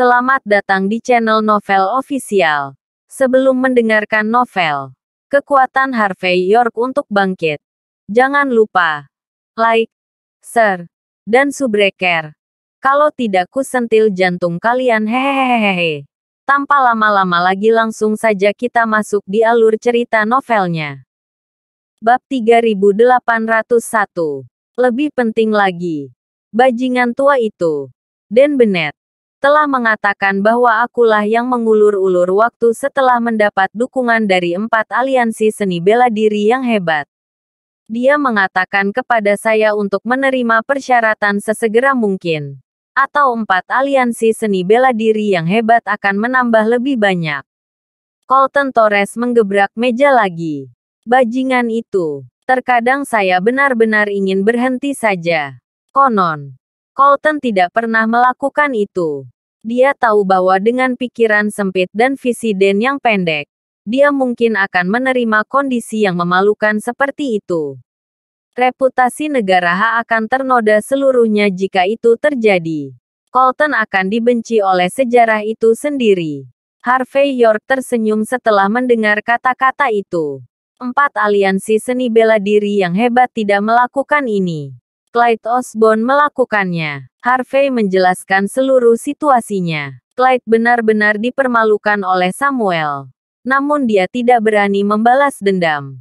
Selamat datang di channel Novel Official. Sebelum mendengarkan novel, kekuatan Harvey York untuk bangkit. Jangan lupa like, share, dan subscribe. Kalau tidak ku sentil jantung kalian hehehehehe. Tanpa lama-lama lagi langsung saja kita masuk di alur cerita novelnya. Bab 3801. Lebih penting lagi, bajingan tua itu. Dan Benet telah mengatakan bahwa akulah yang mengulur-ulur waktu setelah mendapat dukungan dari empat aliansi seni bela diri yang hebat. Dia mengatakan kepada saya untuk menerima persyaratan sesegera mungkin. Atau empat aliansi seni bela diri yang hebat akan menambah lebih banyak. Colton Torres menggebrak meja lagi. Bajingan itu. Terkadang saya benar-benar ingin berhenti saja. Konon, Colton tidak pernah melakukan itu. Dia tahu bahwa dengan pikiran sempit dan visi Dan yang pendek, dia mungkin akan menerima kondisi yang memalukan seperti itu. Reputasi negara H akan ternoda seluruhnya jika itu terjadi. Colton akan dibenci oleh sejarah itu sendiri. Harvey York tersenyum setelah mendengar kata-kata itu. Empat aliansi seni bela diri yang hebat tidak melakukan ini. Clyde Osborne melakukannya. Harvey menjelaskan seluruh situasinya. Clyde benar-benar dipermalukan oleh Samuel. Namun dia tidak berani membalas dendam.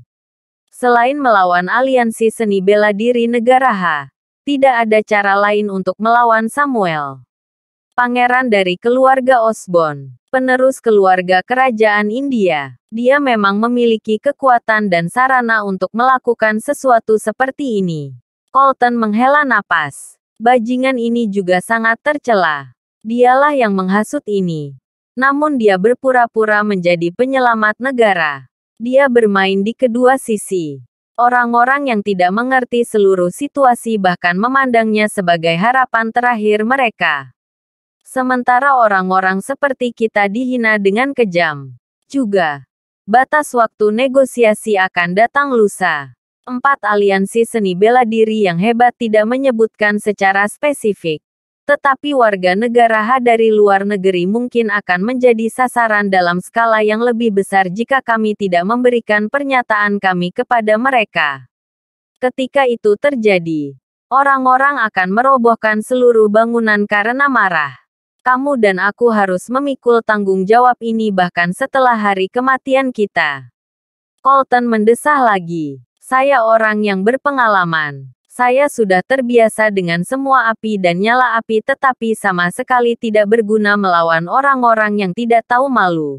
Selain melawan aliansi seni bela diri negara H, tidak ada cara lain untuk melawan Samuel. Pangeran dari keluarga Osborne, penerus keluarga kerajaan India, dia memang memiliki kekuatan dan sarana untuk melakukan sesuatu seperti ini. Colton menghela napas. Bajingan ini juga sangat tercela. Dialah yang menghasut ini. Namun dia berpura-pura menjadi penyelamat negara. Dia bermain di kedua sisi. Orang-orang yang tidak mengerti seluruh situasi bahkan memandangnya sebagai harapan terakhir mereka. Sementara orang-orang seperti kita dihina dengan kejam. Juga, batas waktu negosiasi akan datang lusa empat aliansi seni bela diri yang hebat tidak menyebutkan secara spesifik. Tetapi warga negara H dari luar negeri mungkin akan menjadi sasaran dalam skala yang lebih besar jika kami tidak memberikan pernyataan kami kepada mereka. Ketika itu terjadi, orang-orang akan merobohkan seluruh bangunan karena marah. Kamu dan aku harus memikul tanggung jawab ini bahkan setelah hari kematian kita. Colton mendesah lagi. Saya orang yang berpengalaman. Saya sudah terbiasa dengan semua api dan nyala api tetapi sama sekali tidak berguna melawan orang-orang yang tidak tahu malu.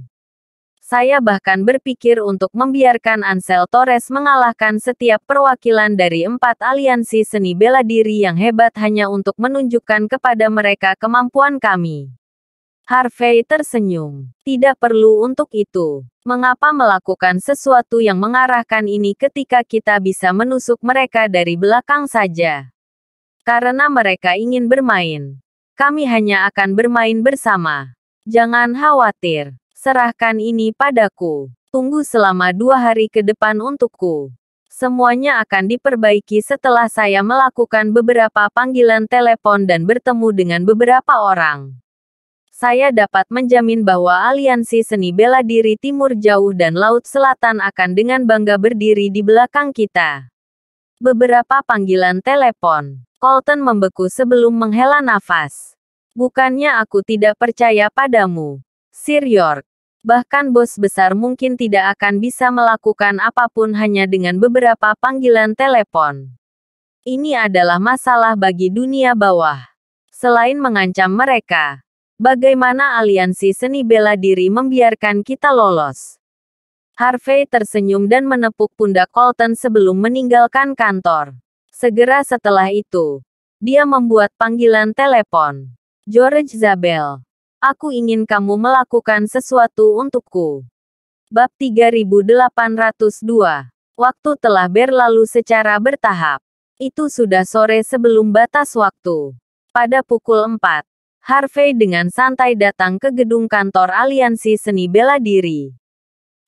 Saya bahkan berpikir untuk membiarkan Ansel Torres mengalahkan setiap perwakilan dari empat aliansi seni bela diri yang hebat hanya untuk menunjukkan kepada mereka kemampuan kami. Harvey tersenyum. Tidak perlu untuk itu. Mengapa melakukan sesuatu yang mengarahkan ini ketika kita bisa menusuk mereka dari belakang saja? Karena mereka ingin bermain. Kami hanya akan bermain bersama. Jangan khawatir. Serahkan ini padaku. Tunggu selama dua hari ke depan untukku. Semuanya akan diperbaiki setelah saya melakukan beberapa panggilan telepon dan bertemu dengan beberapa orang saya dapat menjamin bahwa aliansi seni bela diri Timur Jauh dan Laut Selatan akan dengan bangga berdiri di belakang kita. Beberapa panggilan telepon. Colton membeku sebelum menghela nafas. Bukannya aku tidak percaya padamu. Sir York. Bahkan bos besar mungkin tidak akan bisa melakukan apapun hanya dengan beberapa panggilan telepon. Ini adalah masalah bagi dunia bawah. Selain mengancam mereka, Bagaimana aliansi seni bela diri membiarkan kita lolos? Harvey tersenyum dan menepuk pundak Colton sebelum meninggalkan kantor. Segera setelah itu, dia membuat panggilan telepon. George Zabel, aku ingin kamu melakukan sesuatu untukku. Bab 3802. Waktu telah berlalu secara bertahap. Itu sudah sore sebelum batas waktu. Pada pukul 4, Harvey dengan santai datang ke gedung kantor Aliansi Seni Bela Diri.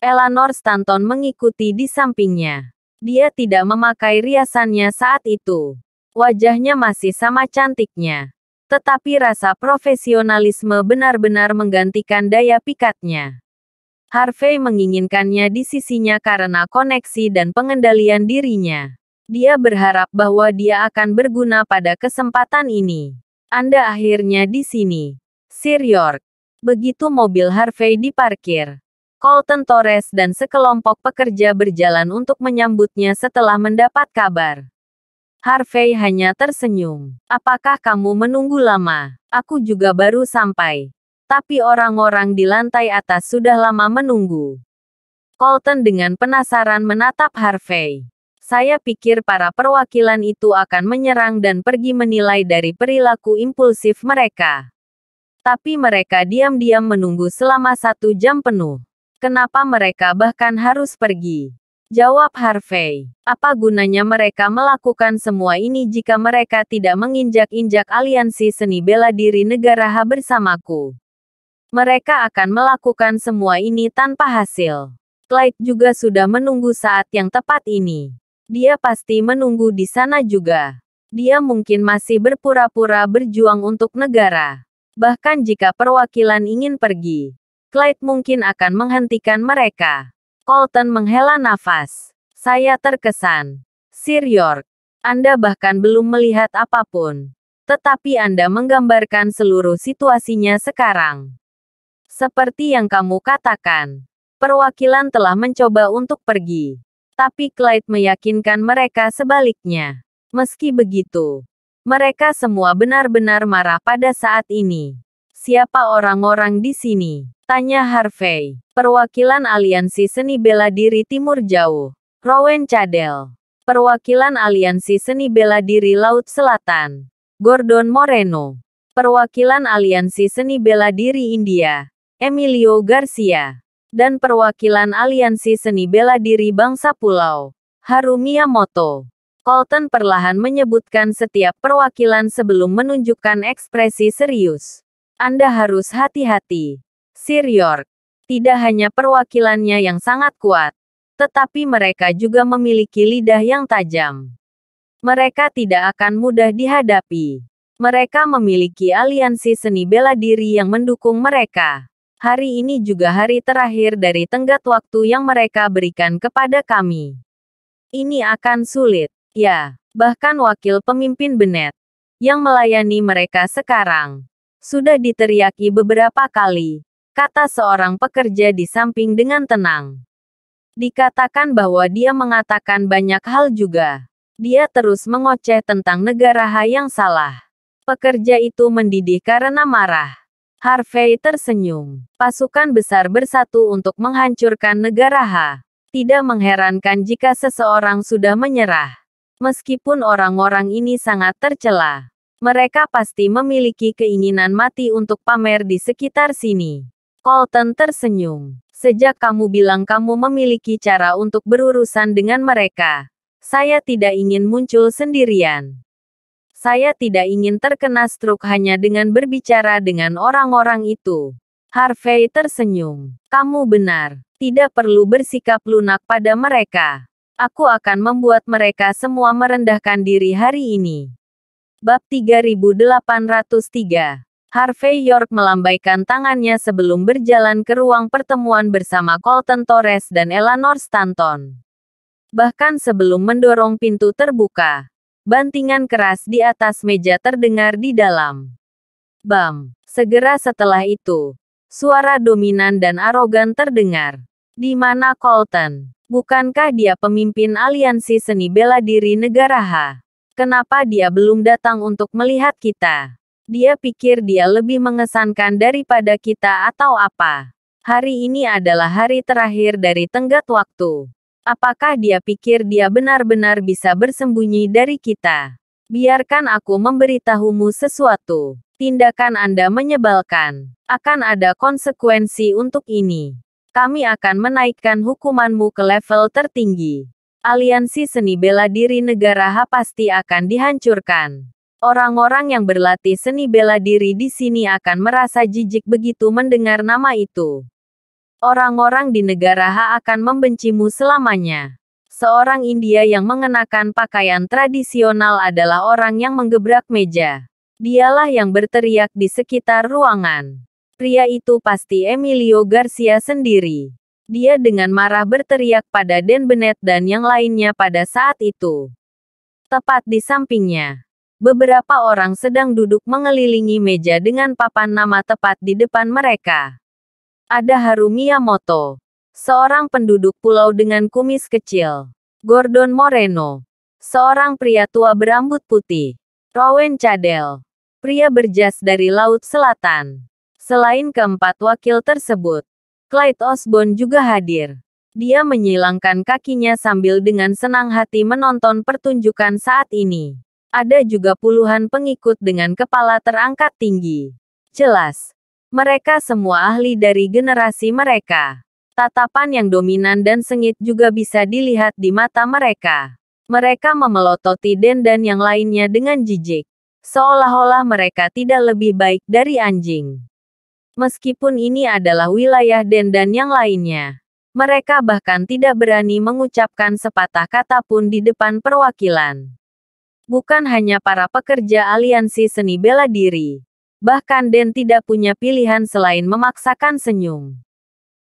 Eleanor Stanton mengikuti di sampingnya. Dia tidak memakai riasannya saat itu. Wajahnya masih sama cantiknya. Tetapi rasa profesionalisme benar-benar menggantikan daya pikatnya. Harvey menginginkannya di sisinya karena koneksi dan pengendalian dirinya. Dia berharap bahwa dia akan berguna pada kesempatan ini. Anda akhirnya di sini. Sir York. Begitu mobil Harvey diparkir. Colton Torres dan sekelompok pekerja berjalan untuk menyambutnya setelah mendapat kabar. Harvey hanya tersenyum. Apakah kamu menunggu lama? Aku juga baru sampai. Tapi orang-orang di lantai atas sudah lama menunggu. Colton dengan penasaran menatap Harvey. Saya pikir para perwakilan itu akan menyerang dan pergi menilai dari perilaku impulsif mereka. Tapi mereka diam-diam menunggu selama satu jam penuh. Kenapa mereka bahkan harus pergi? Jawab Harvey. Apa gunanya mereka melakukan semua ini jika mereka tidak menginjak-injak aliansi seni bela diri negara H bersamaku? mereka akan melakukan semua ini tanpa hasil. Clyde juga sudah menunggu saat yang tepat ini. Dia pasti menunggu di sana juga. Dia mungkin masih berpura-pura berjuang untuk negara. Bahkan jika perwakilan ingin pergi, Clyde mungkin akan menghentikan mereka. Colton menghela nafas. Saya terkesan. Sir York, Anda bahkan belum melihat apapun. Tetapi Anda menggambarkan seluruh situasinya sekarang. Seperti yang kamu katakan, perwakilan telah mencoba untuk pergi. Tapi Clyde meyakinkan mereka sebaliknya. Meski begitu, mereka semua benar-benar marah pada saat ini. Siapa orang-orang di sini? Tanya Harvey, perwakilan aliansi seni bela diri Timur Jauh. Rowan Cadel, perwakilan aliansi seni bela diri Laut Selatan. Gordon Moreno, perwakilan aliansi seni bela diri India. Emilio Garcia, dan perwakilan Aliansi Seni Bela Diri Bangsa Pulau, Haru Moto. Colton perlahan menyebutkan setiap perwakilan sebelum menunjukkan ekspresi serius. Anda harus hati-hati. Sir York, tidak hanya perwakilannya yang sangat kuat, tetapi mereka juga memiliki lidah yang tajam. Mereka tidak akan mudah dihadapi mereka memiliki aliansi seni bela diri yang mendukung mereka hari ini juga hari terakhir dari tenggat waktu yang mereka berikan kepada kami. Ini akan sulit, ya, bahkan wakil pemimpin Benet yang melayani mereka sekarang sudah diteriaki beberapa kali, kata seorang pekerja di samping dengan tenang. Dikatakan bahwa dia mengatakan banyak hal juga. Dia terus mengoceh tentang negara yang salah. Pekerja itu mendidih karena marah. Harvey tersenyum. Pasukan besar bersatu untuk menghancurkan negara Ha. Tidak mengherankan jika seseorang sudah menyerah. Meskipun orang-orang ini sangat tercela, mereka pasti memiliki keinginan mati untuk pamer di sekitar sini. Colton tersenyum. Sejak kamu bilang kamu memiliki cara untuk berurusan dengan mereka, saya tidak ingin muncul sendirian. Saya tidak ingin terkena stroke hanya dengan berbicara dengan orang-orang itu. Harvey tersenyum. Kamu benar. Tidak perlu bersikap lunak pada mereka. Aku akan membuat mereka semua merendahkan diri hari ini. Bab 3803 Harvey York melambaikan tangannya sebelum berjalan ke ruang pertemuan bersama Colton Torres dan Eleanor Stanton. Bahkan sebelum mendorong pintu terbuka, Bantingan keras di atas meja terdengar di dalam. Bam! Segera setelah itu, suara dominan dan arogan terdengar. Di mana Colton? Bukankah dia pemimpin aliansi seni bela diri negara H? Kenapa dia belum datang untuk melihat kita? Dia pikir dia lebih mengesankan daripada kita atau apa? Hari ini adalah hari terakhir dari tenggat waktu. Apakah dia pikir dia benar-benar bisa bersembunyi dari kita? Biarkan aku memberitahumu sesuatu. Tindakan Anda menyebalkan. Akan ada konsekuensi untuk ini. Kami akan menaikkan hukumanmu ke level tertinggi. Aliansi seni bela diri negara H pasti akan dihancurkan. Orang-orang yang berlatih seni bela diri di sini akan merasa jijik begitu mendengar nama itu orang-orang di negara H akan membencimu selamanya. Seorang India yang mengenakan pakaian tradisional adalah orang yang menggebrak meja. Dialah yang berteriak di sekitar ruangan. Pria itu pasti Emilio Garcia sendiri. Dia dengan marah berteriak pada Dan Bennett dan yang lainnya pada saat itu. Tepat di sampingnya, beberapa orang sedang duduk mengelilingi meja dengan papan nama tepat di depan mereka. Ada Haru Miyamoto, seorang penduduk pulau dengan kumis kecil. Gordon Moreno, seorang pria tua berambut putih. Rowan Chadel, pria berjas dari Laut Selatan. Selain keempat wakil tersebut, Clyde Osborne juga hadir. Dia menyilangkan kakinya sambil dengan senang hati menonton pertunjukan saat ini. Ada juga puluhan pengikut dengan kepala terangkat tinggi. Jelas, mereka semua ahli dari generasi mereka. Tatapan yang dominan dan sengit juga bisa dilihat di mata mereka. Mereka memelototi Den dan yang lainnya dengan jijik. Seolah-olah mereka tidak lebih baik dari anjing. Meskipun ini adalah wilayah Den dan yang lainnya. Mereka bahkan tidak berani mengucapkan sepatah kata pun di depan perwakilan. Bukan hanya para pekerja aliansi seni bela diri, bahkan Den tidak punya pilihan selain memaksakan senyum.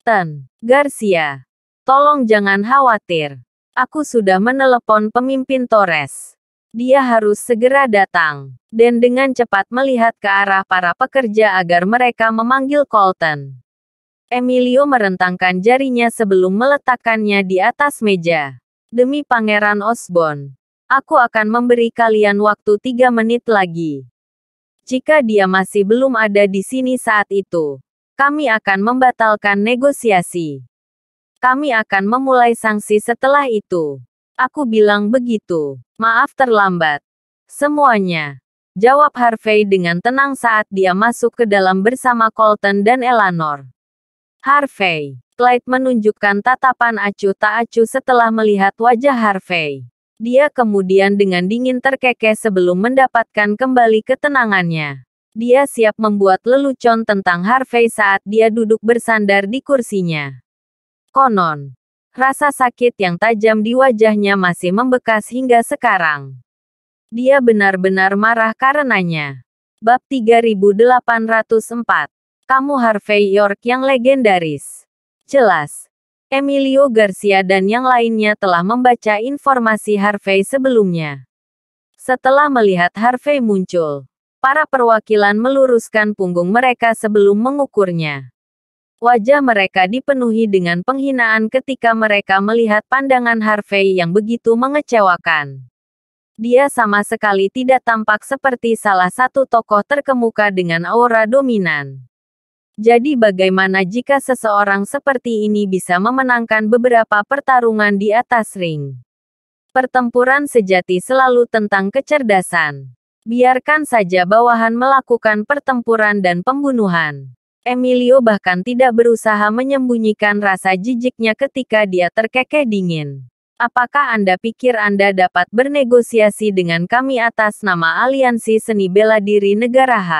Ten, Garcia. Tolong jangan khawatir. Aku sudah menelepon pemimpin Torres. Dia harus segera datang. Den dengan cepat melihat ke arah para pekerja agar mereka memanggil Colton. Emilio merentangkan jarinya sebelum meletakkannya di atas meja. Demi Pangeran Osborne, aku akan memberi kalian waktu tiga menit lagi. Jika dia masih belum ada di sini saat itu, kami akan membatalkan negosiasi. Kami akan memulai sanksi setelah itu. Aku bilang begitu. Maaf terlambat. Semuanya. Jawab Harvey dengan tenang saat dia masuk ke dalam bersama Colton dan Eleanor. Harvey. Clyde menunjukkan tatapan acuh tak acuh setelah melihat wajah Harvey. Dia kemudian dengan dingin terkekeh sebelum mendapatkan kembali ketenangannya. Dia siap membuat lelucon tentang Harvey saat dia duduk bersandar di kursinya. Konon, rasa sakit yang tajam di wajahnya masih membekas hingga sekarang. Dia benar-benar marah karenanya. Bab 3804. Kamu Harvey York yang legendaris. Jelas, Emilio Garcia dan yang lainnya telah membaca informasi Harvey sebelumnya. Setelah melihat Harvey muncul, para perwakilan meluruskan punggung mereka sebelum mengukurnya. Wajah mereka dipenuhi dengan penghinaan ketika mereka melihat pandangan Harvey yang begitu mengecewakan dia sama sekali tidak tampak seperti salah satu tokoh terkemuka dengan aura dominan. Jadi bagaimana jika seseorang seperti ini bisa memenangkan beberapa pertarungan di atas ring? Pertempuran sejati selalu tentang kecerdasan. Biarkan saja bawahan melakukan pertempuran dan pembunuhan. Emilio bahkan tidak berusaha menyembunyikan rasa jijiknya ketika dia terkekeh dingin. Apakah Anda pikir Anda dapat bernegosiasi dengan kami atas nama Aliansi Seni Bela Diri Negara H?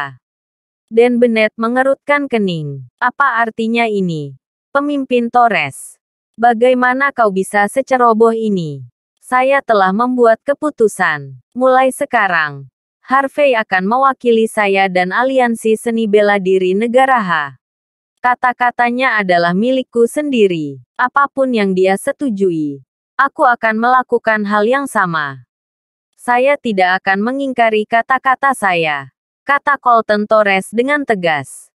Dan Bennett mengerutkan kening. Apa artinya ini? Pemimpin Torres. Bagaimana kau bisa seceroboh ini? Saya telah membuat keputusan. Mulai sekarang, Harvey akan mewakili saya dan aliansi seni bela diri negara H. Kata-katanya adalah milikku sendiri. Apapun yang dia setujui, aku akan melakukan hal yang sama. Saya tidak akan mengingkari kata-kata saya kata Colton Torres dengan tegas.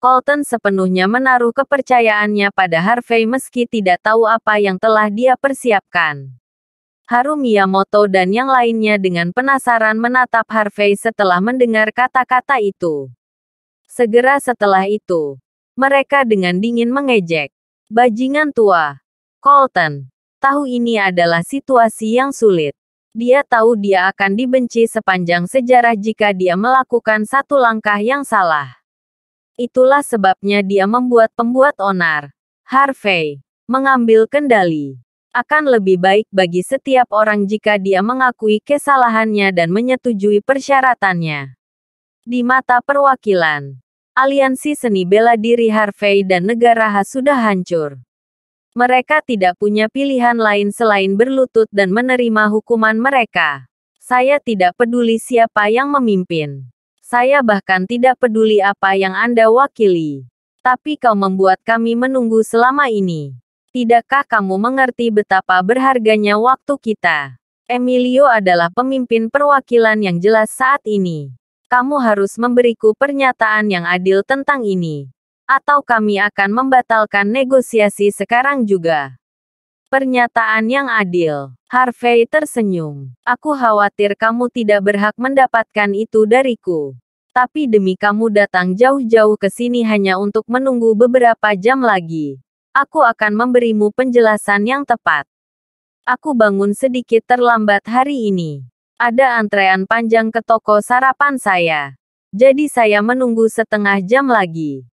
Colton sepenuhnya menaruh kepercayaannya pada Harvey meski tidak tahu apa yang telah dia persiapkan. Haru Miyamoto dan yang lainnya dengan penasaran menatap Harvey setelah mendengar kata-kata itu. Segera setelah itu, mereka dengan dingin mengejek. Bajingan tua, Colton, tahu ini adalah situasi yang sulit dia tahu dia akan dibenci sepanjang sejarah jika dia melakukan satu langkah yang salah. Itulah sebabnya dia membuat pembuat onar, Harvey, mengambil kendali. Akan lebih baik bagi setiap orang jika dia mengakui kesalahannya dan menyetujui persyaratannya. Di mata perwakilan, aliansi seni bela diri Harvey dan negara sudah hancur. Mereka tidak punya pilihan lain selain berlutut dan menerima hukuman mereka. Saya tidak peduli siapa yang memimpin. Saya bahkan tidak peduli apa yang Anda wakili. Tapi kau membuat kami menunggu selama ini. Tidakkah kamu mengerti betapa berharganya waktu kita? Emilio adalah pemimpin perwakilan yang jelas saat ini. Kamu harus memberiku pernyataan yang adil tentang ini atau kami akan membatalkan negosiasi sekarang juga. Pernyataan yang adil. Harvey tersenyum. Aku khawatir kamu tidak berhak mendapatkan itu dariku. Tapi demi kamu datang jauh-jauh ke sini hanya untuk menunggu beberapa jam lagi. Aku akan memberimu penjelasan yang tepat. Aku bangun sedikit terlambat hari ini. Ada antrean panjang ke toko sarapan saya. Jadi saya menunggu setengah jam lagi.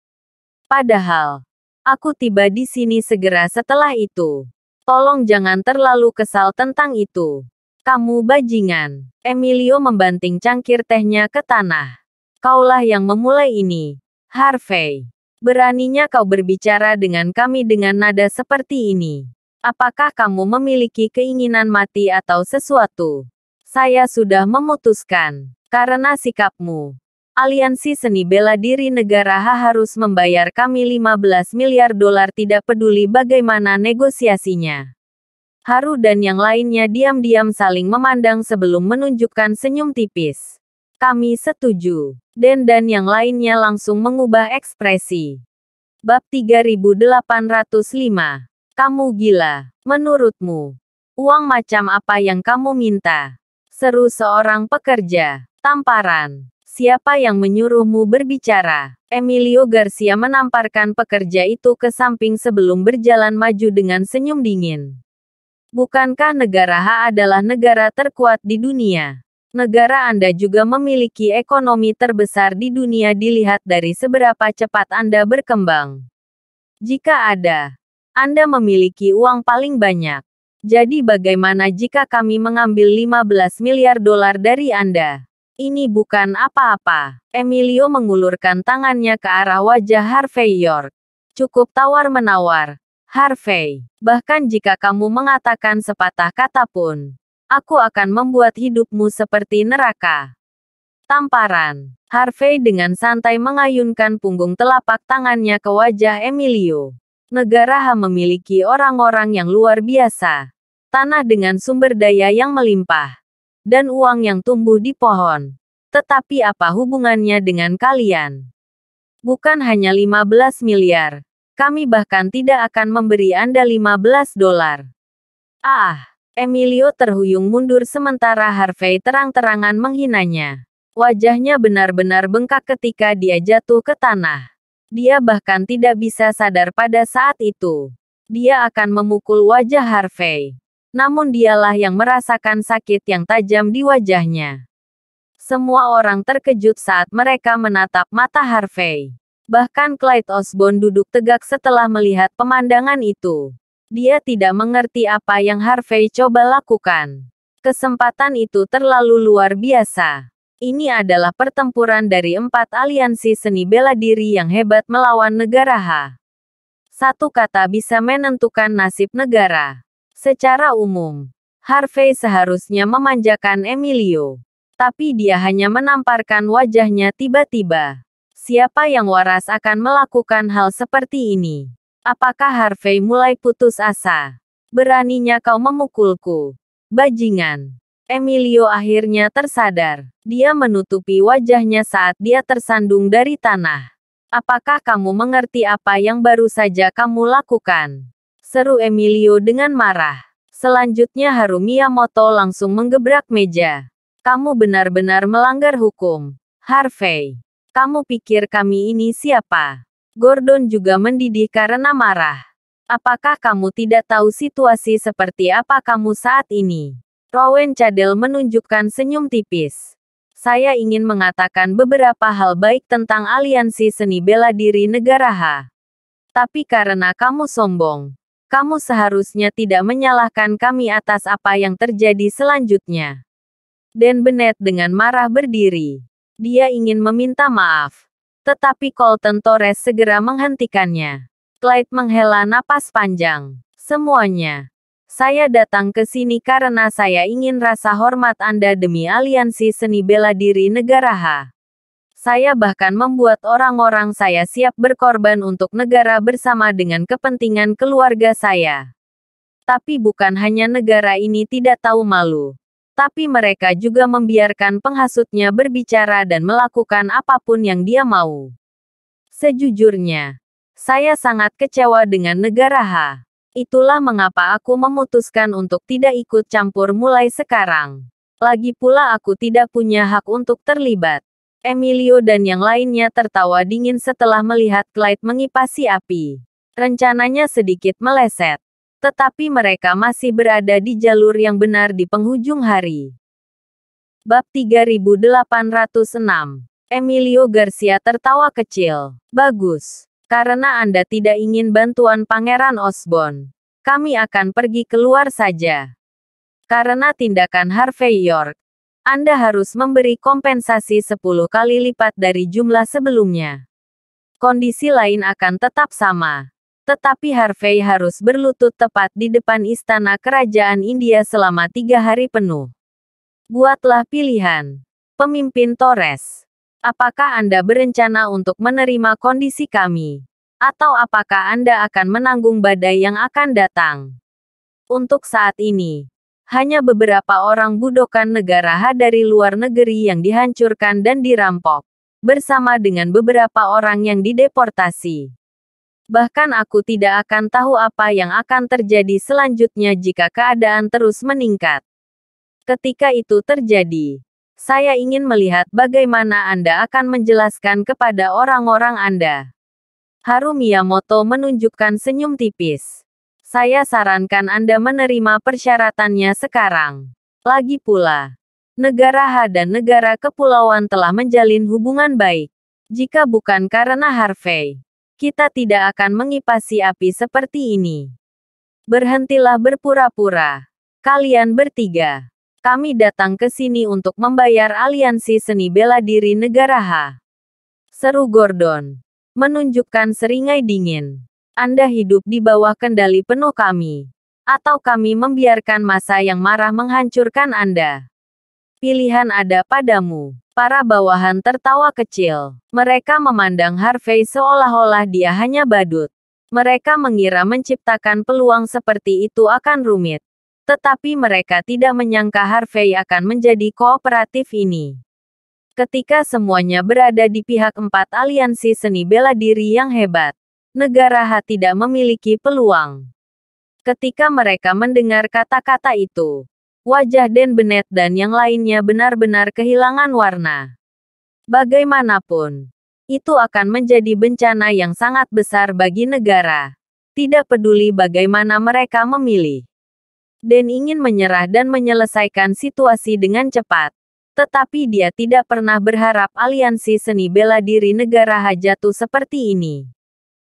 Padahal, aku tiba di sini segera setelah itu. Tolong jangan terlalu kesal tentang itu. Kamu bajingan. Emilio membanting cangkir tehnya ke tanah. Kaulah yang memulai ini. Harvey. Beraninya kau berbicara dengan kami dengan nada seperti ini. Apakah kamu memiliki keinginan mati atau sesuatu? Saya sudah memutuskan. Karena sikapmu, Aliansi Seni Bela Diri Negara H harus membayar kami 15 miliar dolar tidak peduli bagaimana negosiasinya. Haru dan yang lainnya diam-diam saling memandang sebelum menunjukkan senyum tipis. Kami setuju. Den dan yang lainnya langsung mengubah ekspresi. Bab 3805. Kamu gila. Menurutmu, uang macam apa yang kamu minta? Seru seorang pekerja. Tamparan. Siapa yang menyuruhmu berbicara? Emilio Garcia menamparkan pekerja itu ke samping sebelum berjalan maju dengan senyum dingin. Bukankah negara H adalah negara terkuat di dunia? Negara Anda juga memiliki ekonomi terbesar di dunia dilihat dari seberapa cepat Anda berkembang. Jika ada, Anda memiliki uang paling banyak. Jadi bagaimana jika kami mengambil 15 miliar dolar dari Anda? Ini bukan apa-apa. Emilio mengulurkan tangannya ke arah wajah Harvey York. Cukup tawar-menawar, Harvey. Bahkan jika kamu mengatakan sepatah kata pun, aku akan membuat hidupmu seperti neraka. Tamparan. Harvey dengan santai mengayunkan punggung telapak tangannya ke wajah Emilio. Negara H memiliki orang-orang yang luar biasa. Tanah dengan sumber daya yang melimpah dan uang yang tumbuh di pohon. Tetapi apa hubungannya dengan kalian? Bukan hanya 15 miliar. Kami bahkan tidak akan memberi Anda 15 dolar. Ah, Emilio terhuyung mundur sementara Harvey terang-terangan menghinanya. Wajahnya benar-benar bengkak ketika dia jatuh ke tanah dia bahkan tidak bisa sadar pada saat itu. Dia akan memukul wajah Harvey namun dialah yang merasakan sakit yang tajam di wajahnya. Semua orang terkejut saat mereka menatap mata Harvey. Bahkan Clyde Osborne duduk tegak setelah melihat pemandangan itu. Dia tidak mengerti apa yang Harvey coba lakukan. Kesempatan itu terlalu luar biasa. Ini adalah pertempuran dari empat aliansi seni bela diri yang hebat melawan negara H. Satu kata bisa menentukan nasib negara. Secara umum, Harvey seharusnya memanjakan Emilio. Tapi dia hanya menamparkan wajahnya tiba-tiba. Siapa yang waras akan melakukan hal seperti ini? Apakah Harvey mulai putus asa? Beraninya kau memukulku. Bajingan. Emilio akhirnya tersadar. Dia menutupi wajahnya saat dia tersandung dari tanah. Apakah kamu mengerti apa yang baru saja kamu lakukan? Seru Emilio dengan marah. Selanjutnya Harumi Moto langsung menggebrak meja. Kamu benar-benar melanggar hukum. Harvey. Kamu pikir kami ini siapa? Gordon juga mendidih karena marah. Apakah kamu tidak tahu situasi seperti apa kamu saat ini? Rowan Cadel menunjukkan senyum tipis. Saya ingin mengatakan beberapa hal baik tentang aliansi seni bela diri negara H. Tapi karena kamu sombong, kamu seharusnya tidak menyalahkan kami atas apa yang terjadi selanjutnya. Dan Benet dengan marah berdiri. Dia ingin meminta maaf. Tetapi Colton Torres segera menghentikannya. Clyde menghela napas panjang. Semuanya. Saya datang ke sini karena saya ingin rasa hormat Anda demi aliansi seni bela diri negara H. Saya bahkan membuat orang-orang saya siap berkorban untuk negara bersama dengan kepentingan keluarga saya. Tapi bukan hanya negara ini tidak tahu malu. Tapi mereka juga membiarkan penghasutnya berbicara dan melakukan apapun yang dia mau. Sejujurnya, saya sangat kecewa dengan negara H. Itulah mengapa aku memutuskan untuk tidak ikut campur mulai sekarang. Lagi pula aku tidak punya hak untuk terlibat. Emilio dan yang lainnya tertawa dingin setelah melihat Clyde mengipasi api. Rencananya sedikit meleset. Tetapi mereka masih berada di jalur yang benar di penghujung hari. Bab 3806 Emilio Garcia tertawa kecil. Bagus. Karena Anda tidak ingin bantuan Pangeran Osborne, Kami akan pergi keluar saja. Karena tindakan Harvey York, anda harus memberi kompensasi 10 kali lipat dari jumlah sebelumnya. Kondisi lain akan tetap sama. Tetapi Harvey harus berlutut tepat di depan istana kerajaan India selama tiga hari penuh. Buatlah pilihan. Pemimpin Torres. Apakah Anda berencana untuk menerima kondisi kami? Atau apakah Anda akan menanggung badai yang akan datang? Untuk saat ini, hanya beberapa orang budokan negara H dari luar negeri yang dihancurkan dan dirampok, bersama dengan beberapa orang yang dideportasi. Bahkan aku tidak akan tahu apa yang akan terjadi selanjutnya jika keadaan terus meningkat. Ketika itu terjadi, saya ingin melihat bagaimana Anda akan menjelaskan kepada orang-orang Anda. Haru Miyamoto menunjukkan senyum tipis. Saya sarankan Anda menerima persyaratannya sekarang. Lagi pula, negara H dan negara kepulauan telah menjalin hubungan baik. Jika bukan karena Harvey, kita tidak akan mengipasi api seperti ini. Berhentilah berpura-pura. Kalian bertiga. Kami datang ke sini untuk membayar aliansi seni bela diri negara H. Seru Gordon. Menunjukkan seringai dingin. Anda hidup di bawah kendali penuh kami. Atau kami membiarkan masa yang marah menghancurkan Anda. Pilihan ada padamu. Para bawahan tertawa kecil. Mereka memandang Harvey seolah-olah dia hanya badut. Mereka mengira menciptakan peluang seperti itu akan rumit. Tetapi mereka tidak menyangka Harvey akan menjadi kooperatif ini ketika semuanya berada di pihak empat aliansi seni bela diri yang hebat negara H tidak memiliki peluang. Ketika mereka mendengar kata-kata itu, wajah Den Benet dan yang lainnya benar-benar kehilangan warna. Bagaimanapun, itu akan menjadi bencana yang sangat besar bagi negara. Tidak peduli bagaimana mereka memilih. Den ingin menyerah dan menyelesaikan situasi dengan cepat. Tetapi dia tidak pernah berharap aliansi seni bela diri negara jatuh seperti ini.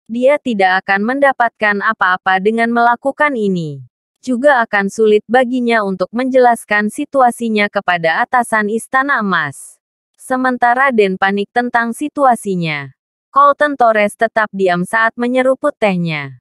Dia tidak akan mendapatkan apa-apa dengan melakukan ini. Juga akan sulit baginya untuk menjelaskan situasinya kepada atasan Istana Emas. Sementara Den panik tentang situasinya. Colton Torres tetap diam saat menyeruput tehnya.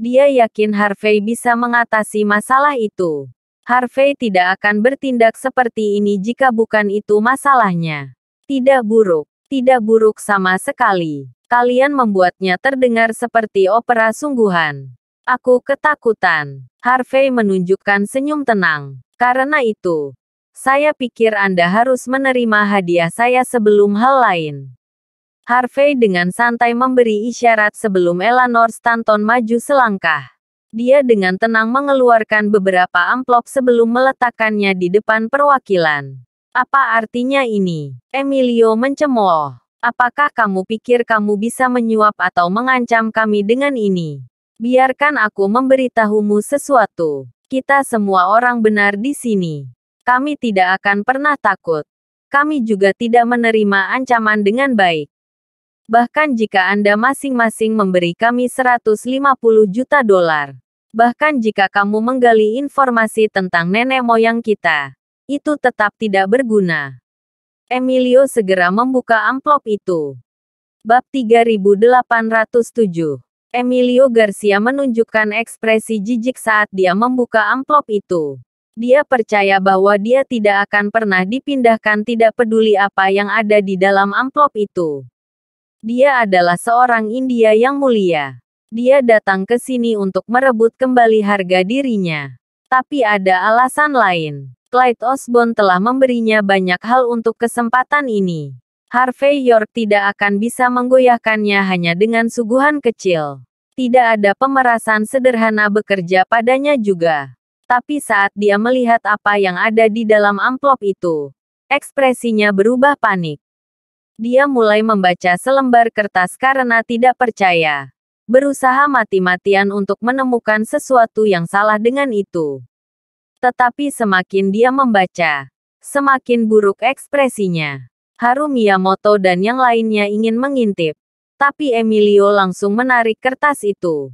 Dia yakin Harvey bisa mengatasi masalah itu. Harvey tidak akan bertindak seperti ini jika bukan itu masalahnya. Tidak buruk, tidak buruk sama sekali. Kalian membuatnya terdengar seperti opera sungguhan. Aku ketakutan. Harvey menunjukkan senyum tenang. Karena itu, saya pikir Anda harus menerima hadiah saya sebelum hal lain. Harvey dengan santai memberi isyarat sebelum Eleanor Stanton maju selangkah. Dia dengan tenang mengeluarkan beberapa amplop sebelum meletakkannya di depan perwakilan. Apa artinya ini? Emilio mencemooh. Apakah kamu pikir kamu bisa menyuap atau mengancam kami dengan ini? Biarkan aku memberitahumu sesuatu. Kita semua orang benar di sini. Kami tidak akan pernah takut. Kami juga tidak menerima ancaman dengan baik. Bahkan jika Anda masing-masing memberi kami 150 juta dolar. Bahkan jika kamu menggali informasi tentang nenek moyang kita, itu tetap tidak berguna. Emilio segera membuka amplop itu. Bab 3807 Emilio Garcia menunjukkan ekspresi jijik saat dia membuka amplop itu. Dia percaya bahwa dia tidak akan pernah dipindahkan tidak peduli apa yang ada di dalam amplop itu. Dia adalah seorang India yang mulia. Dia datang ke sini untuk merebut kembali harga dirinya. Tapi ada alasan lain. Clyde Osborne telah memberinya banyak hal untuk kesempatan ini. Harvey York tidak akan bisa menggoyahkannya hanya dengan suguhan kecil. Tidak ada pemerasan sederhana bekerja padanya juga. Tapi saat dia melihat apa yang ada di dalam amplop itu, ekspresinya berubah panik. Dia mulai membaca selembar kertas karena tidak percaya. Berusaha mati-matian untuk menemukan sesuatu yang salah dengan itu. Tetapi semakin dia membaca, semakin buruk ekspresinya. Haru Miyamoto dan yang lainnya ingin mengintip. Tapi Emilio langsung menarik kertas itu.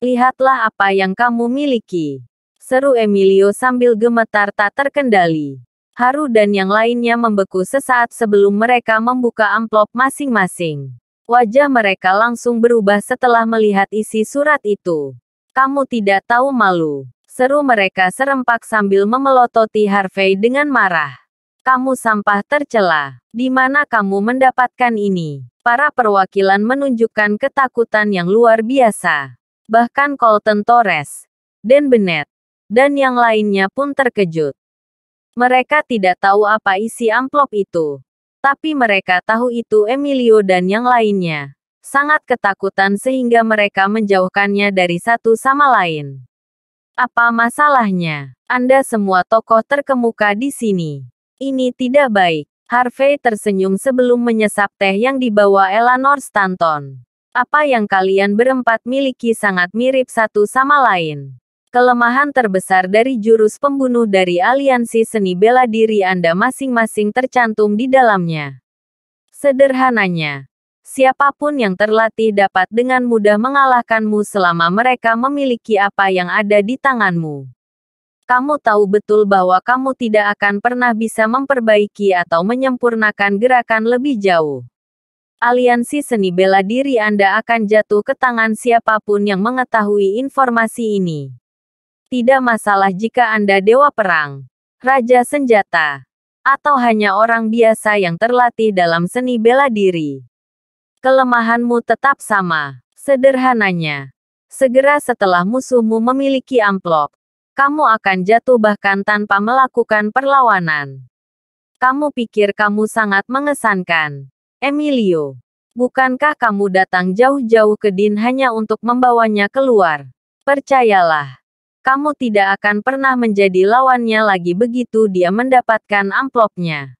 Lihatlah apa yang kamu miliki. Seru Emilio sambil gemetar tak terkendali. Haru dan yang lainnya membeku sesaat sebelum mereka membuka amplop masing-masing. Wajah mereka langsung berubah setelah melihat isi surat itu. Kamu tidak tahu malu. Seru mereka serempak sambil memelototi Harvey dengan marah. Kamu sampah tercela. Di mana kamu mendapatkan ini? Para perwakilan menunjukkan ketakutan yang luar biasa. Bahkan Colton Torres, Dan Bennett, dan yang lainnya pun terkejut. Mereka tidak tahu apa isi amplop itu. Tapi mereka tahu itu Emilio dan yang lainnya. Sangat ketakutan sehingga mereka menjauhkannya dari satu sama lain. Apa masalahnya? Anda semua tokoh terkemuka di sini. Ini tidak baik. Harvey tersenyum sebelum menyesap teh yang dibawa Eleanor Stanton. Apa yang kalian berempat miliki sangat mirip satu sama lain. Kelemahan terbesar dari jurus pembunuh dari aliansi seni bela diri Anda masing-masing tercantum di dalamnya. Sederhananya, siapapun yang terlatih dapat dengan mudah mengalahkanmu selama mereka memiliki apa yang ada di tanganmu. Kamu tahu betul bahwa kamu tidak akan pernah bisa memperbaiki atau menyempurnakan gerakan lebih jauh. Aliansi seni bela diri Anda akan jatuh ke tangan siapapun yang mengetahui informasi ini. Tidak masalah jika Anda dewa perang, raja senjata, atau hanya orang biasa yang terlatih dalam seni bela diri. Kelemahanmu tetap sama. Sederhananya, segera setelah musuhmu memiliki amplop, kamu akan jatuh bahkan tanpa melakukan perlawanan. Kamu pikir kamu sangat mengesankan. Emilio, bukankah kamu datang jauh-jauh ke Din hanya untuk membawanya keluar? Percayalah, kamu tidak akan pernah menjadi lawannya lagi begitu dia mendapatkan amplopnya.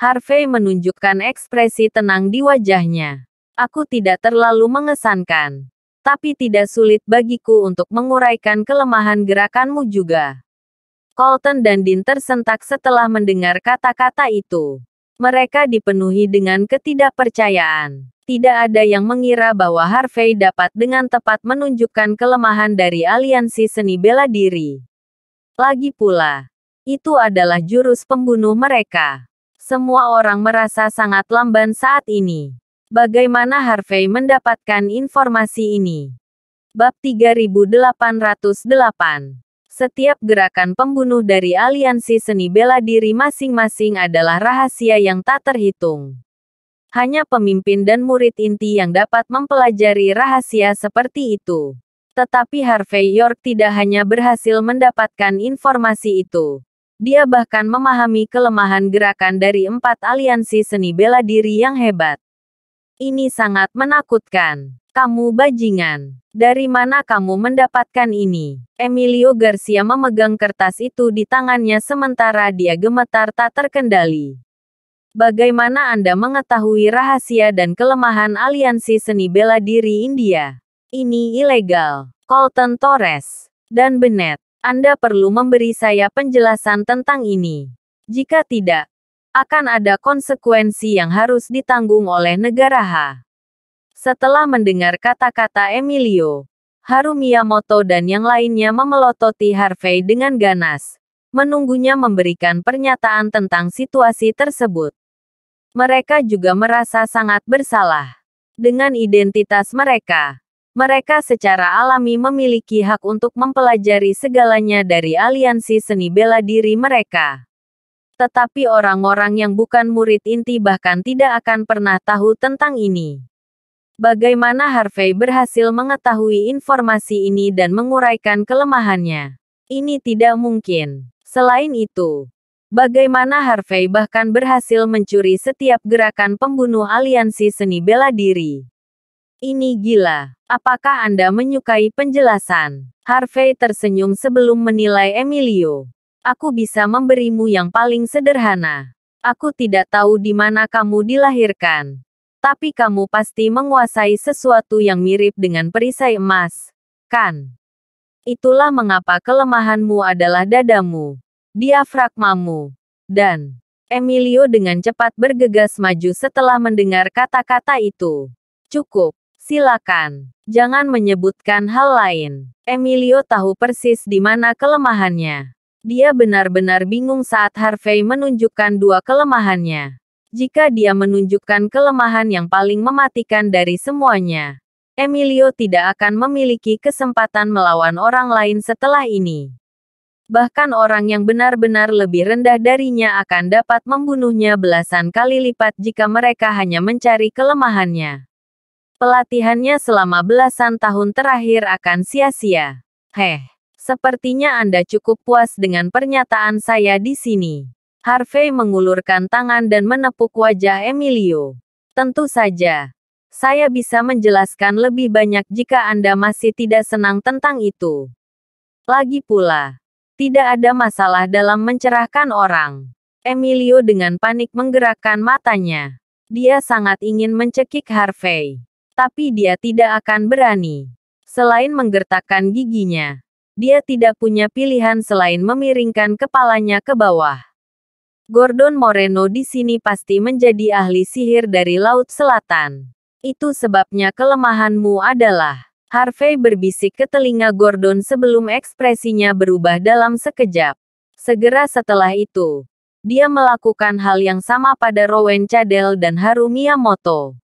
Harvey menunjukkan ekspresi tenang di wajahnya. Aku tidak terlalu mengesankan. Tapi tidak sulit bagiku untuk menguraikan kelemahan gerakanmu juga. Colton dan Dean tersentak setelah mendengar kata-kata itu. Mereka dipenuhi dengan ketidakpercayaan. Tidak ada yang mengira bahwa Harvey dapat dengan tepat menunjukkan kelemahan dari aliansi seni bela diri. Lagi pula, itu adalah jurus pembunuh mereka. Semua orang merasa sangat lamban saat ini. Bagaimana Harvey mendapatkan informasi ini? Bab 3808 Setiap gerakan pembunuh dari aliansi seni bela diri masing-masing adalah rahasia yang tak terhitung. Hanya pemimpin dan murid inti yang dapat mempelajari rahasia seperti itu. Tetapi Harvey York tidak hanya berhasil mendapatkan informasi itu dia bahkan memahami kelemahan gerakan dari empat aliansi seni bela diri yang hebat. Ini sangat menakutkan. Kamu bajingan. Dari mana kamu mendapatkan ini? Emilio Garcia memegang kertas itu di tangannya sementara dia gemetar tak terkendali. Bagaimana Anda mengetahui rahasia dan kelemahan aliansi seni bela diri India? Ini ilegal. Colton Torres dan Bennett anda perlu memberi saya penjelasan tentang ini. Jika tidak, akan ada konsekuensi yang harus ditanggung oleh negara H. Setelah mendengar kata-kata Emilio, Haru Miyamoto dan yang lainnya memelototi Harvey dengan ganas, menunggunya memberikan pernyataan tentang situasi tersebut. Mereka juga merasa sangat bersalah dengan identitas mereka. Mereka secara alami memiliki hak untuk mempelajari segalanya dari aliansi seni bela diri mereka. Tetapi orang-orang yang bukan murid inti bahkan tidak akan pernah tahu tentang ini. Bagaimana Harvey berhasil mengetahui informasi ini dan menguraikan kelemahannya? Ini tidak mungkin. Selain itu, bagaimana Harvey bahkan berhasil mencuri setiap gerakan pembunuh aliansi seni bela diri? Ini gila. Apakah Anda menyukai penjelasan? Harvey tersenyum sebelum menilai Emilio. Aku bisa memberimu yang paling sederhana. Aku tidak tahu di mana kamu dilahirkan. Tapi kamu pasti menguasai sesuatu yang mirip dengan perisai emas, kan? Itulah mengapa kelemahanmu adalah dadamu, diafragmamu, dan Emilio dengan cepat bergegas maju setelah mendengar kata-kata itu. Cukup. Silakan. Jangan menyebutkan hal lain. Emilio tahu persis di mana kelemahannya. Dia benar-benar bingung saat Harvey menunjukkan dua kelemahannya. Jika dia menunjukkan kelemahan yang paling mematikan dari semuanya, Emilio tidak akan memiliki kesempatan melawan orang lain setelah ini. Bahkan orang yang benar-benar lebih rendah darinya akan dapat membunuhnya belasan kali lipat jika mereka hanya mencari kelemahannya. Pelatihannya selama belasan tahun terakhir akan sia-sia. Heh, sepertinya Anda cukup puas dengan pernyataan saya di sini. Harvey mengulurkan tangan dan menepuk wajah Emilio. Tentu saja, saya bisa menjelaskan lebih banyak jika Anda masih tidak senang tentang itu. Lagi pula, tidak ada masalah dalam mencerahkan orang. Emilio dengan panik menggerakkan matanya. Dia sangat ingin mencekik Harvey. Tapi dia tidak akan berani. Selain menggertakkan giginya, dia tidak punya pilihan selain memiringkan kepalanya ke bawah. Gordon Moreno di sini pasti menjadi ahli sihir dari Laut Selatan. Itu sebabnya kelemahanmu adalah. Harvey berbisik ke telinga Gordon sebelum ekspresinya berubah dalam sekejap. Segera setelah itu, dia melakukan hal yang sama pada Rowan Cadel dan Haru Miyamoto.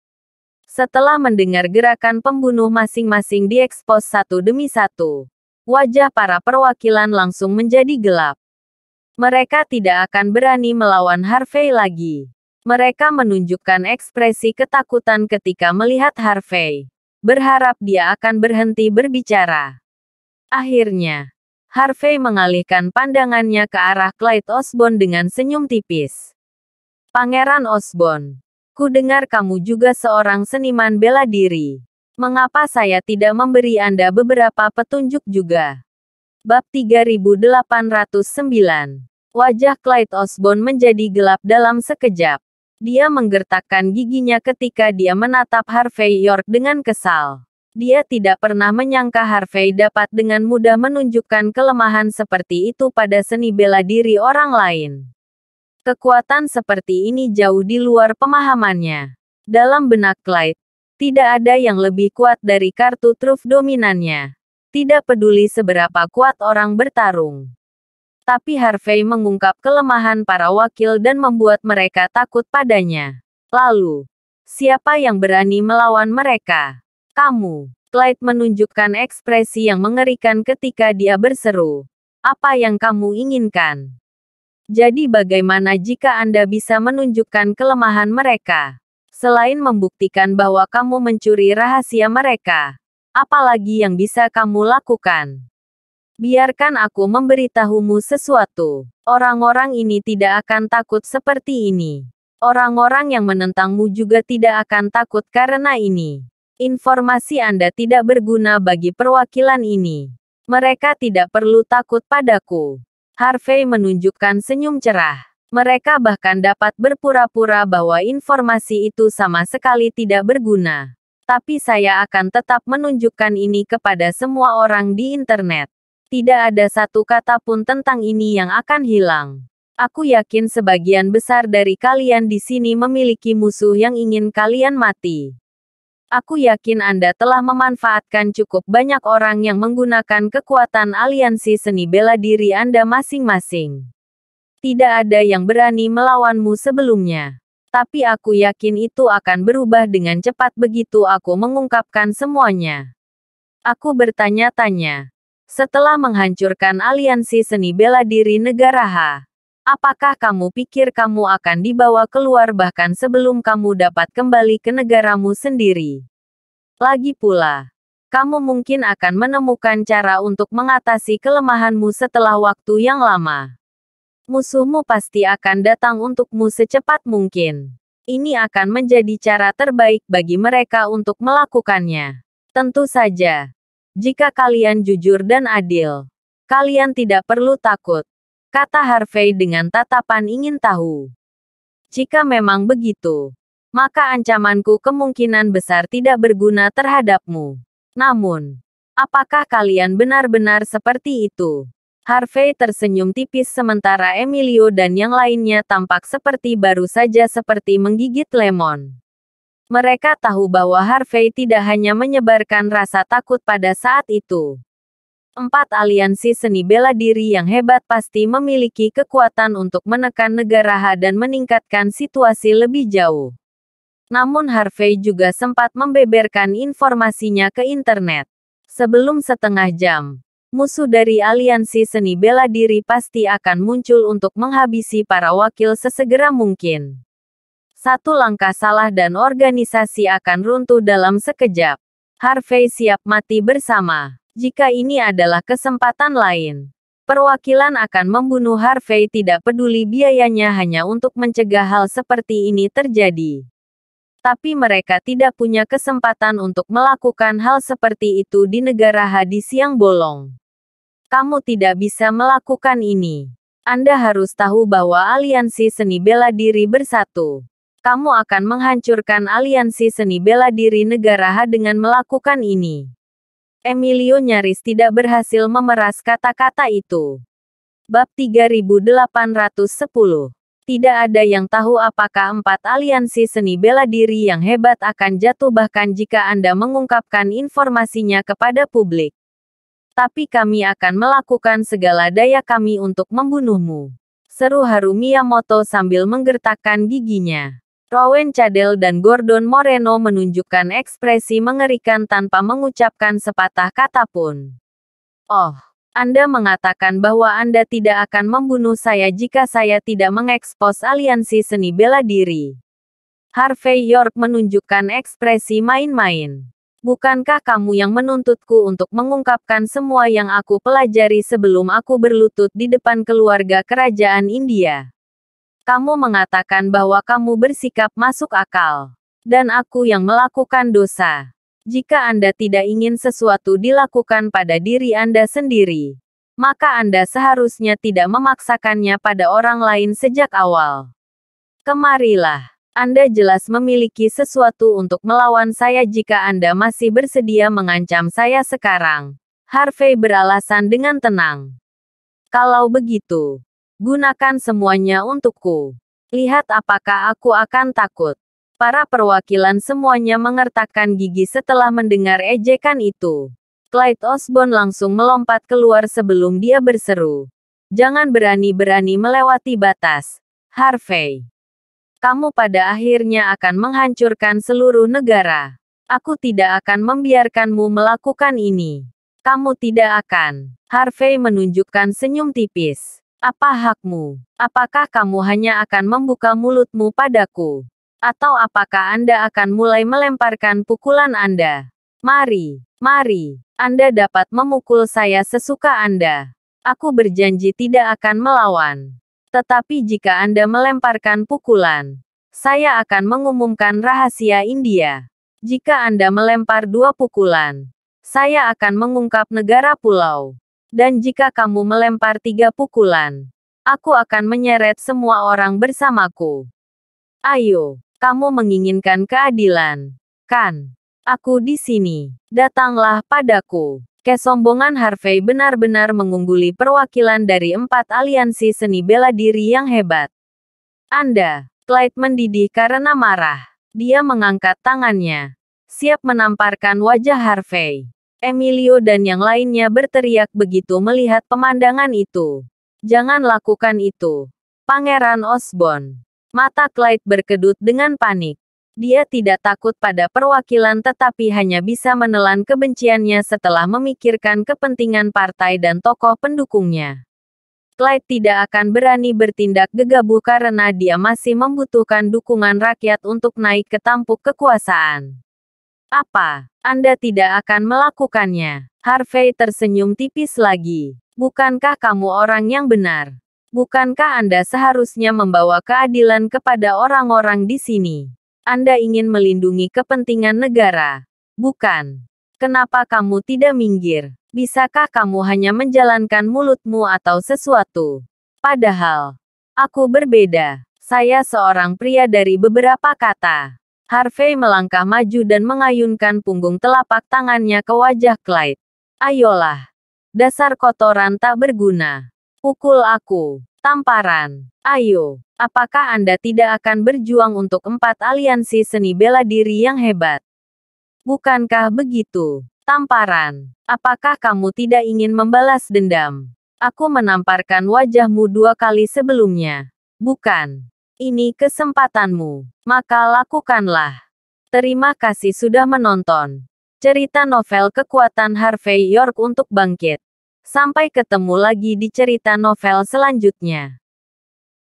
Setelah mendengar gerakan pembunuh masing-masing diekspos satu demi satu, wajah para perwakilan langsung menjadi gelap. Mereka tidak akan berani melawan Harvey lagi. Mereka menunjukkan ekspresi ketakutan ketika melihat Harvey. Berharap dia akan berhenti berbicara. Akhirnya, Harvey mengalihkan pandangannya ke arah Clyde Osborne dengan senyum tipis. Pangeran Osborne, Ku dengar kamu juga seorang seniman bela diri. Mengapa saya tidak memberi Anda beberapa petunjuk juga? Bab 3809 Wajah Clyde Osborne menjadi gelap dalam sekejap. Dia menggertakkan giginya ketika dia menatap Harvey York dengan kesal. Dia tidak pernah menyangka Harvey dapat dengan mudah menunjukkan kelemahan seperti itu pada seni bela diri orang lain. Kekuatan seperti ini jauh di luar pemahamannya. Dalam benak Clyde, tidak ada yang lebih kuat dari kartu truf dominannya. Tidak peduli seberapa kuat orang bertarung. Tapi Harvey mengungkap kelemahan para wakil dan membuat mereka takut padanya. Lalu, siapa yang berani melawan mereka? Kamu. Clyde menunjukkan ekspresi yang mengerikan ketika dia berseru. Apa yang kamu inginkan? Jadi bagaimana jika Anda bisa menunjukkan kelemahan mereka? Selain membuktikan bahwa kamu mencuri rahasia mereka, apalagi yang bisa kamu lakukan? Biarkan aku memberitahumu sesuatu. Orang-orang ini tidak akan takut seperti ini. Orang-orang yang menentangmu juga tidak akan takut karena ini. Informasi Anda tidak berguna bagi perwakilan ini. Mereka tidak perlu takut padaku. Harvey menunjukkan senyum cerah. Mereka bahkan dapat berpura-pura bahwa informasi itu sama sekali tidak berguna. Tapi saya akan tetap menunjukkan ini kepada semua orang di internet. Tidak ada satu kata pun tentang ini yang akan hilang. Aku yakin sebagian besar dari kalian di sini memiliki musuh yang ingin kalian mati. Aku yakin Anda telah memanfaatkan cukup banyak orang yang menggunakan kekuatan aliansi seni bela diri Anda masing-masing. Tidak ada yang berani melawanmu sebelumnya. Tapi aku yakin itu akan berubah dengan cepat begitu aku mengungkapkan semuanya. Aku bertanya-tanya. Setelah menghancurkan aliansi seni bela diri negara H, Apakah kamu pikir kamu akan dibawa keluar bahkan sebelum kamu dapat kembali ke negaramu sendiri? Lagi pula, kamu mungkin akan menemukan cara untuk mengatasi kelemahanmu setelah waktu yang lama. Musuhmu pasti akan datang untukmu secepat mungkin. Ini akan menjadi cara terbaik bagi mereka untuk melakukannya. Tentu saja, jika kalian jujur dan adil, kalian tidak perlu takut kata Harvey dengan tatapan ingin tahu. Jika memang begitu, maka ancamanku kemungkinan besar tidak berguna terhadapmu. Namun, apakah kalian benar-benar seperti itu? Harvey tersenyum tipis sementara Emilio dan yang lainnya tampak seperti baru saja seperti menggigit lemon. Mereka tahu bahwa Harvey tidak hanya menyebarkan rasa takut pada saat itu, Empat aliansi seni bela diri yang hebat pasti memiliki kekuatan untuk menekan negara H dan meningkatkan situasi lebih jauh. Namun Harvey juga sempat membeberkan informasinya ke internet. Sebelum setengah jam, musuh dari aliansi seni bela diri pasti akan muncul untuk menghabisi para wakil sesegera mungkin. Satu langkah salah dan organisasi akan runtuh dalam sekejap. Harvey siap mati bersama. Jika ini adalah kesempatan lain, perwakilan akan membunuh Harvey tidak peduli biayanya hanya untuk mencegah hal seperti ini terjadi. Tapi mereka tidak punya kesempatan untuk melakukan hal seperti itu di negara hadis yang bolong. Kamu tidak bisa melakukan ini. Anda harus tahu bahwa aliansi seni bela diri bersatu. Kamu akan menghancurkan aliansi seni bela diri negara H dengan melakukan ini. Emilio nyaris tidak berhasil memeras kata-kata itu. Bab 3810 Tidak ada yang tahu apakah empat aliansi seni bela diri yang hebat akan jatuh bahkan jika Anda mengungkapkan informasinya kepada publik. Tapi kami akan melakukan segala daya kami untuk membunuhmu. Seru Haru Miyamoto sambil menggertakkan giginya. Rowan Cadel dan Gordon Moreno menunjukkan ekspresi mengerikan tanpa mengucapkan sepatah kata pun. Oh, Anda mengatakan bahwa Anda tidak akan membunuh saya jika saya tidak mengekspos aliansi seni bela diri. Harvey York menunjukkan ekspresi main-main. Bukankah kamu yang menuntutku untuk mengungkapkan semua yang aku pelajari sebelum aku berlutut di depan keluarga kerajaan India? Kamu mengatakan bahwa kamu bersikap masuk akal. Dan aku yang melakukan dosa. Jika Anda tidak ingin sesuatu dilakukan pada diri Anda sendiri, maka Anda seharusnya tidak memaksakannya pada orang lain sejak awal. Kemarilah. Anda jelas memiliki sesuatu untuk melawan saya jika Anda masih bersedia mengancam saya sekarang. Harvey beralasan dengan tenang. Kalau begitu, Gunakan semuanya untukku. Lihat apakah aku akan takut. Para perwakilan semuanya mengertakkan gigi setelah mendengar ejekan itu. Clyde Osborne langsung melompat keluar sebelum dia berseru. Jangan berani-berani melewati batas. Harvey. Kamu pada akhirnya akan menghancurkan seluruh negara. Aku tidak akan membiarkanmu melakukan ini. Kamu tidak akan. Harvey menunjukkan senyum tipis. Apa hakmu? Apakah kamu hanya akan membuka mulutmu padaku? Atau apakah Anda akan mulai melemparkan pukulan Anda? Mari, mari, Anda dapat memukul saya sesuka Anda. Aku berjanji tidak akan melawan. Tetapi jika Anda melemparkan pukulan, saya akan mengumumkan rahasia India. Jika Anda melempar dua pukulan, saya akan mengungkap negara pulau. Dan jika kamu melempar tiga pukulan, aku akan menyeret semua orang bersamaku. Ayo, kamu menginginkan keadilan, kan? Aku di sini. Datanglah padaku. Kesombongan Harvey benar-benar mengungguli perwakilan dari empat aliansi seni bela diri yang hebat. Anda, Clyde mendidih karena marah. Dia mengangkat tangannya, siap menamparkan wajah Harvey. Emilio dan yang lainnya berteriak begitu melihat pemandangan itu. Jangan lakukan itu. Pangeran Osborne. Mata Clyde berkedut dengan panik. Dia tidak takut pada perwakilan tetapi hanya bisa menelan kebenciannya setelah memikirkan kepentingan partai dan tokoh pendukungnya. Clyde tidak akan berani bertindak gegabah karena dia masih membutuhkan dukungan rakyat untuk naik ke tampuk kekuasaan. Apa? Anda tidak akan melakukannya. Harvey tersenyum tipis lagi. Bukankah kamu orang yang benar? Bukankah Anda seharusnya membawa keadilan kepada orang-orang di sini? Anda ingin melindungi kepentingan negara, bukan? Kenapa kamu tidak minggir? Bisakah kamu hanya menjalankan mulutmu atau sesuatu? Padahal, aku berbeda. Saya seorang pria dari beberapa kata. Harvey melangkah maju dan mengayunkan punggung telapak tangannya ke wajah Clyde. Ayolah. Dasar kotoran tak berguna. Pukul aku. Tamparan. Ayo. Apakah Anda tidak akan berjuang untuk empat aliansi seni bela diri yang hebat? Bukankah begitu? Tamparan. Apakah kamu tidak ingin membalas dendam? Aku menamparkan wajahmu dua kali sebelumnya. Bukan. Ini kesempatanmu, maka lakukanlah. Terima kasih sudah menonton. Cerita novel kekuatan Harvey York untuk bangkit. Sampai ketemu lagi di cerita novel selanjutnya.